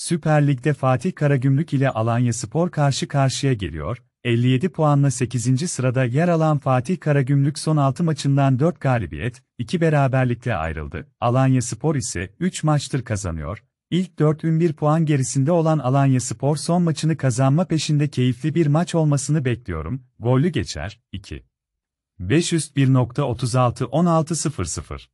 Süper Lig'de Fatih Karagümrük ile Alanya Spor karşı karşıya geliyor, 57 puanla 8. sırada yer alan Fatih Karagümrük son 6 maçından 4 galibiyet, 2 beraberlikle ayrıldı. Alanya Spor ise 3 maçtır kazanıyor. İlk 4-1 puan gerisinde olan Alanya Spor son maçını kazanma peşinde keyifli bir maç olmasını bekliyorum. Gollü geçer. 2. 501.36 0